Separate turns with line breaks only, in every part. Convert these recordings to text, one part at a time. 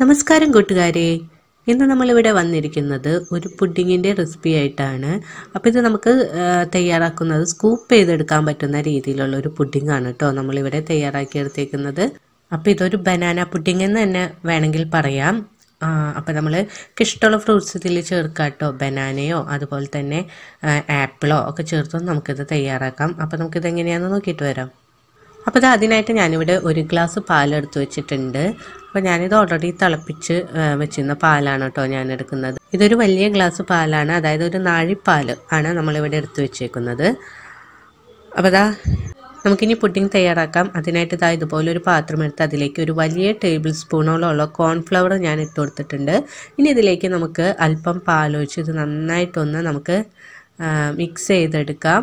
നമസ്കാരം കൂട്ടുകാരെ ഇന്ന് നമ്മളിവിടെ വന്നിരിക്കുന്നത് ഒരു പുഡിങ്ങിൻ്റെ റെസിപ്പി ആയിട്ടാണ് അപ്പോൾ ഇത് നമുക്ക് തയ്യാറാക്കുന്നത് സ്കൂപ്പ് ചെയ്തെടുക്കാൻ പറ്റുന്ന രീതിയിലുള്ള ഒരു ആണ് കേട്ടോ നമ്മളിവിടെ തയ്യാറാക്കിയെടുത്തേക്കുന്നത് അപ്പോൾ ഇതൊരു ബനാന പുഡിംഗ് എന്ന് തന്നെ വേണമെങ്കിൽ പറയാം അപ്പോൾ നമ്മൾ ഇഷ്ടമുള്ള ഫ്രൂട്ട്സ് ഇതിൽ ചേർക്കാട്ടോ ബനാനയോ അതുപോലെ തന്നെ ആപ്പിളോ ഒക്കെ ചേർത്തും നമുക്കിത് തയ്യാറാക്കാം അപ്പോൾ നമുക്കിത് എങ്ങനെയാണെന്ന് നോക്കിയിട്ട് വരാം അപ്പോൾ ഇത് അതിനായിട്ട് ഞാനിവിടെ ഒരു ഗ്ലാസ് പാലെടുത്ത് വെച്ചിട്ടുണ്ട് അപ്പോൾ ഞാനിത് ഓൾറെഡി തിളപ്പിച്ച് വെച്ചിരുന്ന പാലാണ് കേട്ടോ ഞാൻ എടുക്കുന്നത് ഇതൊരു വലിയ ഗ്ലാസ് പാലാണ് അതായത് ഒരു നാഴിപ്പാൽ ആണ് നമ്മളിവിടെ എടുത്ത് വെച്ചേക്കുന്നത് അപ്പോൾ ഇതാ നമുക്കിനി പുഡിംഗ് തയ്യാറാക്കാം അതിനായിട്ട് ഇതാ ഇതുപോലെ ഒരു പാത്രം എടുത്ത് അതിലേക്ക് ഒരു വലിയ ടേബിൾ സ്പൂണോളമുള്ള കോൺഫ്ലവർ ഞാൻ ഇട്ട് കൊടുത്തിട്ടുണ്ട് ഇനി ഇതിലേക്ക് നമുക്ക് അല്പം പാലൊഴിച്ച് ഇത് നന്നായിട്ടൊന്ന് നമുക്ക് മിക്സ് ചെയ്തെടുക്കാം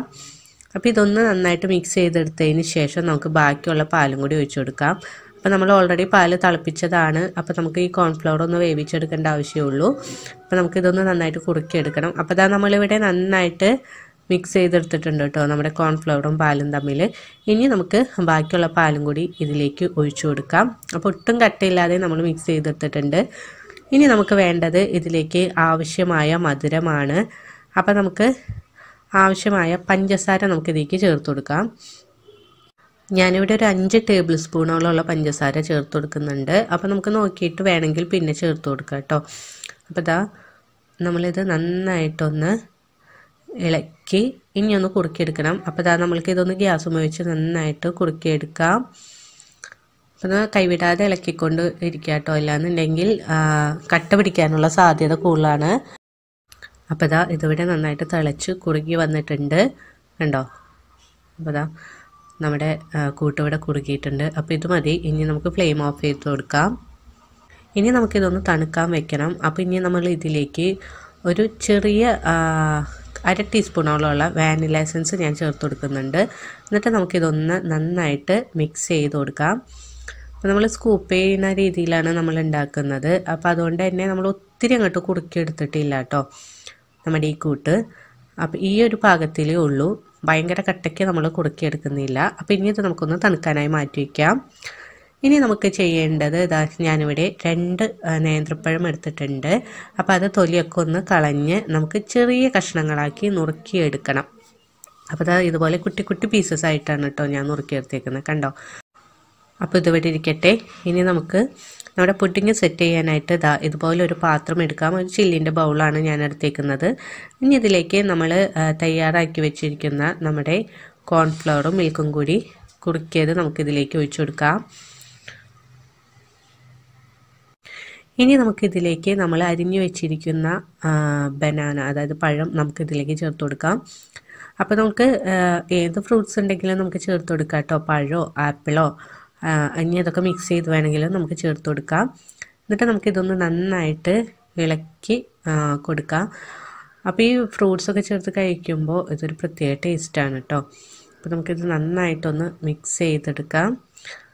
അപ്പോൾ ഇതൊന്ന് നന്നായിട്ട് മിക്സ് ചെയ്തെടുത്തതിന് ശേഷം നമുക്ക് ബാക്കിയുള്ള പാലും കൂടി ഒഴിച്ചു കൊടുക്കാം അപ്പോൾ നമ്മൾ ഓൾറെഡി പാല് തിളപ്പിച്ചതാണ് അപ്പോൾ നമുക്ക് ഈ കോൺഫ്ലവർ ഒന്ന് വേവിച്ചെടുക്കേണ്ട ആവശ്യമുള്ളൂ അപ്പോൾ നമുക്കിതൊന്ന് നന്നായിട്ട് കുറുക്കിയെടുക്കണം അപ്പോൾ അതാ നമ്മളിവിടെ നന്നായിട്ട് മിക്സ് ചെയ്തെടുത്തിട്ടുണ്ട് കേട്ടോ നമ്മുടെ കോൺഫ്ലവറും പാലും തമ്മിൽ ഇനി നമുക്ക് ബാക്കിയുള്ള പാലും കൂടി ഇതിലേക്ക് ഒഴിച്ചു കൊടുക്കാം അപ്പോൾ ഒട്ടും കട്ടയില്ലാതെ നമ്മൾ മിക്സ് ചെയ്തെടുത്തിട്ടുണ്ട് ഇനി നമുക്ക് വേണ്ടത് ഇതിലേക്ക് ആവശ്യമായ മധുരമാണ് അപ്പോൾ നമുക്ക് ആവശ്യമായ പഞ്ചസാര നമുക്കിതേക്ക് ചേർത്ത് കൊടുക്കാം ഞാനിവിടെ ഒരു അഞ്ച് ടേബിൾ സ്പൂണോളമുള്ള പഞ്ചസാര ചേർത്ത് കൊടുക്കുന്നുണ്ട് അപ്പോൾ നമുക്ക് നോക്കിയിട്ട് വേണമെങ്കിൽ പിന്നെ ചേർത്ത് കൊടുക്കാം കേട്ടോ അപ്പോൾ ഇതാ നമ്മളിത് നന്നായിട്ടൊന്ന് ഇളക്കി ഇനി ഒന്ന് കുറുക്കിയെടുക്കണം അപ്പോൾ ഇതാ നമ്മൾക്ക് ഇതൊന്ന് ഗ്യാസ് ഉപയോഗിച്ച് നന്നായിട്ട് കുറുക്കിയെടുക്കാം അപ്പം കൈവിടാതെ ഇളക്കിക്കൊണ്ട് ഇരിക്കാം കേട്ടോ ഇല്ലാന്നുണ്ടെങ്കിൽ കട്ട പിടിക്കാനുള്ള സാധ്യത കൂടുതലാണ് അപ്പോൾ ഇതാ ഇതിവിടെ നന്നായിട്ട് തിളച്ച് കുറുകി വന്നിട്ടുണ്ട് കണ്ടോ അപ്പോൾ ഇതാ നമ്മുടെ കൂട്ടിവിടെ കുറുകിയിട്ടുണ്ട് അപ്പോൾ ഇത് മതി ഇനി നമുക്ക് ഫ്ലെയിം ഓഫ് ചെയ്ത് കൊടുക്കാം ഇനി നമുക്കിതൊന്ന് തണുക്കാൻ വെക്കണം അപ്പോൾ ഇനി നമ്മൾ ഇതിലേക്ക് ഒരു ചെറിയ അര ടീസ്പൂണോളമുള്ള വാനില എസൻസ് ഞാൻ ചേർത്ത് കൊടുക്കുന്നുണ്ട് എന്നിട്ട് നമുക്കിതൊന്ന് നന്നായിട്ട് മിക്സ് ചെയ്ത് കൊടുക്കാം അപ്പോൾ നമ്മൾ സ്കൂപ്പ് ചെയ്യുന്ന രീതിയിലാണ് നമ്മൾ ഉണ്ടാക്കുന്നത് അപ്പോൾ അതുകൊണ്ട് തന്നെ നമ്മൾ ഒത്തിരി അങ്ങോട്ട് കുറുക്കിയെടുത്തിട്ടില്ല കേട്ടോ നമ്മുടെ ഈ കൂട്ട് അപ്പം ഈ ഒരു പാകത്തിലേ ഉള്ളൂ ഭയങ്കര കട്ടയ്ക്ക് നമ്മൾ കുറുക്കിയെടുക്കുന്നില്ല അപ്പം ഇനി ഇത് നമുക്കൊന്ന് തണുക്കാനായി മാറ്റി വയ്ക്കാം ഇനി നമുക്ക് ചെയ്യേണ്ടത് ഇതാ ഞാനിവിടെ രണ്ട് നേന്ത്രപ്പഴം എടുത്തിട്ടുണ്ട് അപ്പം അത് തൊലിയൊക്കെ ഒന്ന് കളഞ്ഞ് നമുക്ക് ചെറിയ കഷ്ണങ്ങളാക്കി നുറുക്കിയെടുക്കണം അപ്പോൾ ഇതുപോലെ കുട്ടി കുട്ടി പീസസ് ആയിട്ടാണ് കേട്ടോ ഞാൻ നുറുക്കിയെടുത്തേക്കുന്നത് കണ്ടോ അപ്പോൾ ഇതുവരെ ഇരിക്കട്ടെ ഇനി നമുക്ക് നമ്മുടെ പുഡിങ് സെറ്റ് ചെയ്യാനായിട്ട് ഇതാ ഇതുപോലെ ഒരു പാത്രം എടുക്കാം ഒരു ചില്ലിൻ്റെ ബൗളാണ് ഞാൻ എടുത്തേക്കുന്നത് ഇനി ഇതിലേക്ക് നമ്മൾ തയ്യാറാക്കി വെച്ചിരിക്കുന്ന നമ്മുടെ കോൺഫ്ലവറും മിൽക്കും കൂടി കുറുക്കിയത് നമുക്കിതിലേക്ക് ഒഴിച്ചു കൊടുക്കാം ഇനി നമുക്കിതിലേക്ക് നമ്മൾ അരിഞ്ഞു വെച്ചിരിക്കുന്ന ബനാന അതായത് പഴം നമുക്കിതിലേക്ക് ചേർത്ത് കൊടുക്കാം അപ്പോൾ നമുക്ക് ഏത് ഫ്രൂട്ട്സ് ഉണ്ടെങ്കിലും നമുക്ക് ചേർത്ത് കൊടുക്കാം കേട്ടോ പഴമോ ആപ്പിളോ ഇനി അതൊക്കെ മിക്സ് ചെയ്ത് വേണമെങ്കിൽ നമുക്ക് ചേർത്ത് കൊടുക്കാം എന്നിട്ട് നമുക്കിതൊന്ന് നന്നായിട്ട് ഇളക്കി കൊടുക്കാം അപ്പോൾ ഈ ഫ്രൂട്ട്സൊക്കെ ചേർത്ത് കഴിക്കുമ്പോൾ ഇതൊരു പ്രത്യേക ടേസ്റ്റാണ് കേട്ടോ അപ്പോൾ നമുക്കിത് നന്നായിട്ടൊന്ന് മിക്സ് ചെയ്തെടുക്കാം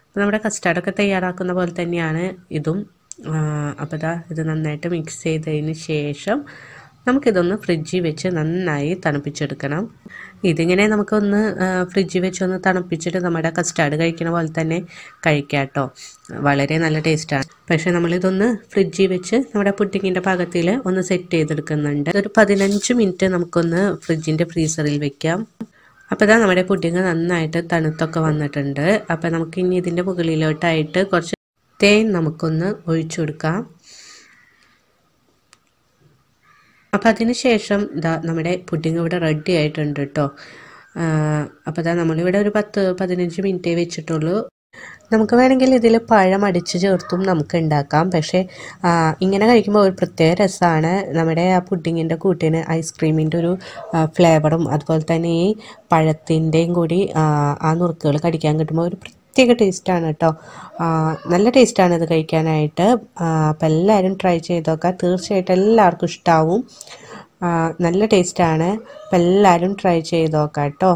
അപ്പോൾ നമ്മുടെ കസ്റ്റാർഡൊക്കെ തയ്യാറാക്കുന്ന പോലെ തന്നെയാണ് ഇതും അപ്പോൾ ഇത് നന്നായിട്ട് മിക്സ് ചെയ്തതിന് ശേഷം നമുക്കിതൊന്ന് ഫ്രിഡ്ജിൽ വെച്ച് നന്നായി തണുപ്പിച്ചെടുക്കണം ഇതിങ്ങനെ നമുക്കൊന്ന് ഫ്രിഡ്ജിൽ വെച്ചൊന്ന് തണുപ്പിച്ചിട്ട് നമ്മുടെ കസ്റ്റാർഡ് കഴിക്കുന്ന പോലെ തന്നെ കഴിക്കാം കേട്ടോ വളരെ നല്ല ടേസ്റ്റാണ് പക്ഷേ നമ്മളിതൊന്ന് ഫ്രിഡ്ജിൽ വെച്ച് നമ്മുടെ പുട്ടിങ്ങിൻ്റെ പാകത്തിൽ ഒന്ന് സെറ്റ് ചെയ്തെടുക്കുന്നുണ്ട് ഒരു പതിനഞ്ച് മിനിറ്റ് നമുക്കൊന്ന് ഫ്രിഡ്ജിൻ്റെ ഫ്രീസറിൽ വെക്കാം അപ്പോൾ ഇതാ നമ്മുടെ പുഡിങ് നന്നായിട്ട് തണുത്തൊക്കെ വന്നിട്ടുണ്ട് അപ്പോൾ നമുക്കിനി ഇതിൻ്റെ മുകളിലോട്ടായിട്ട് കുറച്ച് തേൻ നമുക്കൊന്ന് ഒഴിച്ചു കൊടുക്കാം അപ്പം അതിന് ശേഷം ഇതാ നമ്മുടെ പുഡിങ് ഇവിടെ റെഡി ആയിട്ടുണ്ട് കേട്ടോ അപ്പോൾ ഇതാ നമ്മളിവിടെ ഒരു പത്ത് പതിനഞ്ച് മിനിറ്റേ വെച്ചിട്ടുള്ളൂ നമുക്ക് വേണമെങ്കിൽ ഇതിൽ പഴം അടിച്ച് ചേർത്തും നമുക്ക് ഉണ്ടാക്കാം പക്ഷേ ഇങ്ങനെ കഴിക്കുമ്പോൾ ഒരു പ്രത്യേക രസമാണ് നമ്മുടെ ആ പുഡിങ്ങിൻ്റെ കൂട്ടിന് ഐസ്ക്രീമിൻ്റെ ഒരു ഫ്ലേവറും അതുപോലെ തന്നെ ഈ പഴത്തിൻ്റെയും കൂടി ആ നുറുക്കുകൾ കടിക്കാൻ കിട്ടുമ്പോൾ ഒരു പ്രത്യേക ടേസ്റ്റാണ് കേട്ടോ നല്ല ടേസ്റ്റാണ് ഇത് കഴിക്കാനായിട്ട് അപ്പോൾ എല്ലാവരും ട്രൈ ചെയ്ത് നോക്കാം തീർച്ചയായിട്ടും എല്ലാവർക്കും ഇഷ്ടമാവും നല്ല ടേസ്റ്റാണ് അപ്പോൾ എല്ലാവരും ട്രൈ ചെയ്ത് നോക്കാം കേട്ടോ